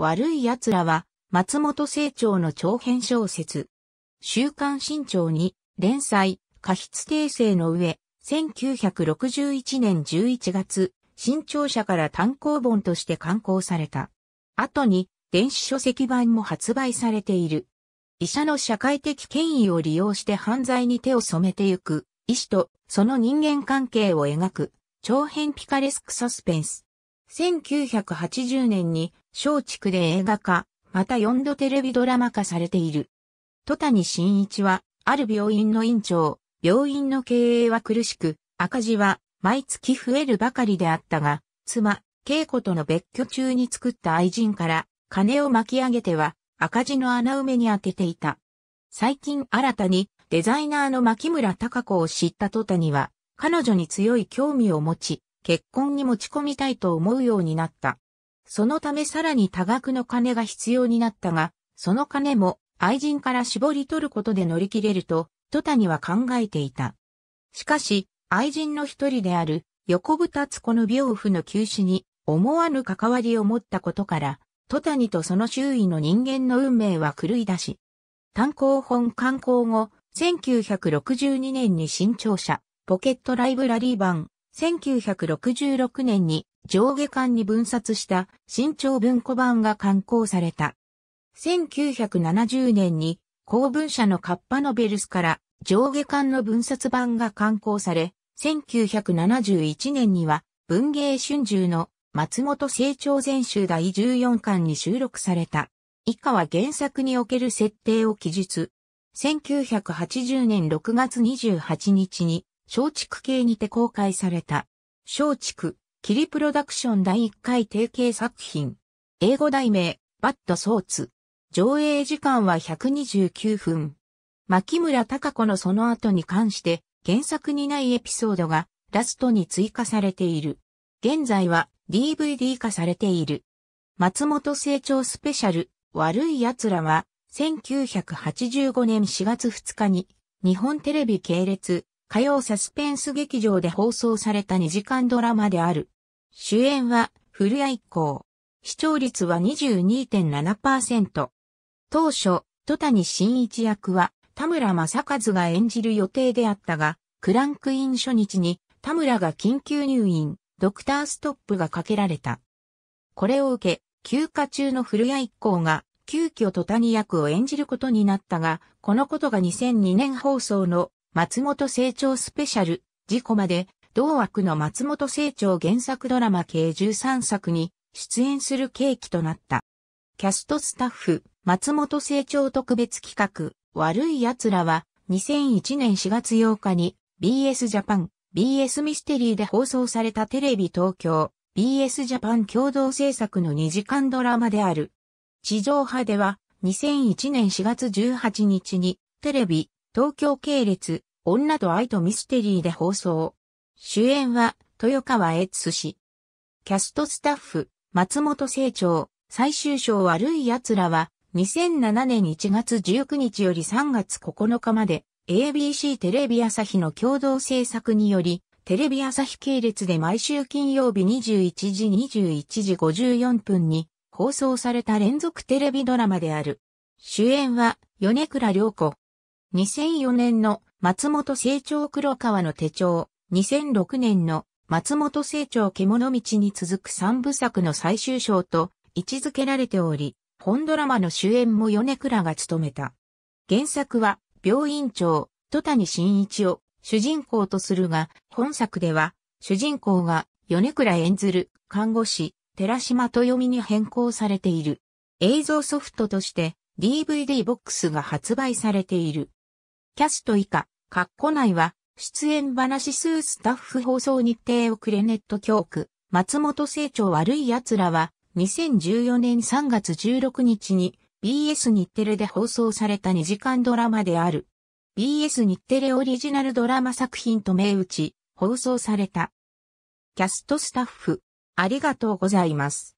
悪い奴らは、松本清張の長編小説。週刊新潮に、連載、過失訂正の上、1961年11月、新潮社から単行本として刊行された。後に、電子書籍版も発売されている。医者の社会的権威を利用して犯罪に手を染めてゆく、医師とその人間関係を描く、長編ピカレスクサスペンス。1980年に松竹で映画化、また4度テレビドラマ化されている。戸谷真一は、ある病院の院長、病院の経営は苦しく、赤字は毎月増えるばかりであったが、妻、恵子との別居中に作った愛人から金を巻き上げては赤字の穴埋めに当てていた。最近新たにデザイナーの牧村隆子を知った戸谷は彼女に強い興味を持ち、結婚に持ち込みたいと思うようになった。そのためさらに多額の金が必要になったが、その金も愛人から絞り取ることで乗り切れると、戸谷は考えていた。しかし、愛人の一人である横部達子の病夫の休止に思わぬ関わりを持ったことから、戸谷とその周囲の人間の運命は狂い出し、単行本刊行後、1962年に新潮社、ポケットライブラリー版、1966年に上下巻に分冊した新潮文庫版が刊行された。1970年に公文社のカッパノベルスから上下巻の分冊版が刊行され、1971年には文芸春秋の松本成長全集第14巻に収録された。以下は原作における設定を記述。1980年6月28日に松竹系にて公開された。松竹、キリプロダクション第1回提携作品。英語題名、バッドソーツ。上映時間は129分。牧村隆子のその後に関して、原作にないエピソードがラストに追加されている。現在は DVD 化されている。松本成長スペシャル、悪い奴らは、1985年4月2日に、日本テレビ系列、火曜サスペンス劇場で放送された2時間ドラマである。主演は、古谷一行。視聴率は22.7%。当初、戸谷真一役は田村正和が演じる予定であったが、クランクイン初日に田村が緊急入院、ドクターストップがかけられた。これを受け、休暇中の古谷一行が急遽戸谷役を演じることになったが、このことが2002年放送の松本清張スペシャル、事故まで、同枠の松本清張原作ドラマ計13作に出演する契機となった。キャストスタッフ、松本清張特別企画、悪い奴らは、2001年4月8日に BS ジャパン、BS ミステリーで放送されたテレビ東京、BS ジャパン共同制作の2時間ドラマである。地上波では、2001年4月18日に、テレビ、東京系列、女と愛とミステリーで放送。主演は、豊川悦氏。キャストスタッフ、松本清張、最終章悪い奴らは、2007年1月19日より3月9日まで、ABC テレビ朝日の共同制作により、テレビ朝日系列で毎週金曜日21時21時54分に放送された連続テレビドラマである。主演は米倉涼子。2004年の松本清張黒川の手帳、2006年の松本清張獣道に続く三部作の最終章と位置づけられており、本ドラマの主演も米倉が務めた。原作は、病院長、戸谷真一を主人公とするが、本作では、主人公が米倉演ずる看護師、寺島豊美に変更されている。映像ソフトとして DVD ボックスが発売されている。キャスト以下、カッコ内は、出演話数スタッフ放送日程をクレネット教区、松本清張悪い奴らは、2014年3月16日に、BS 日テレで放送された2時間ドラマである。BS 日テレオリジナルドラマ作品と銘打ち、放送された。キャストスタッフ、ありがとうございます。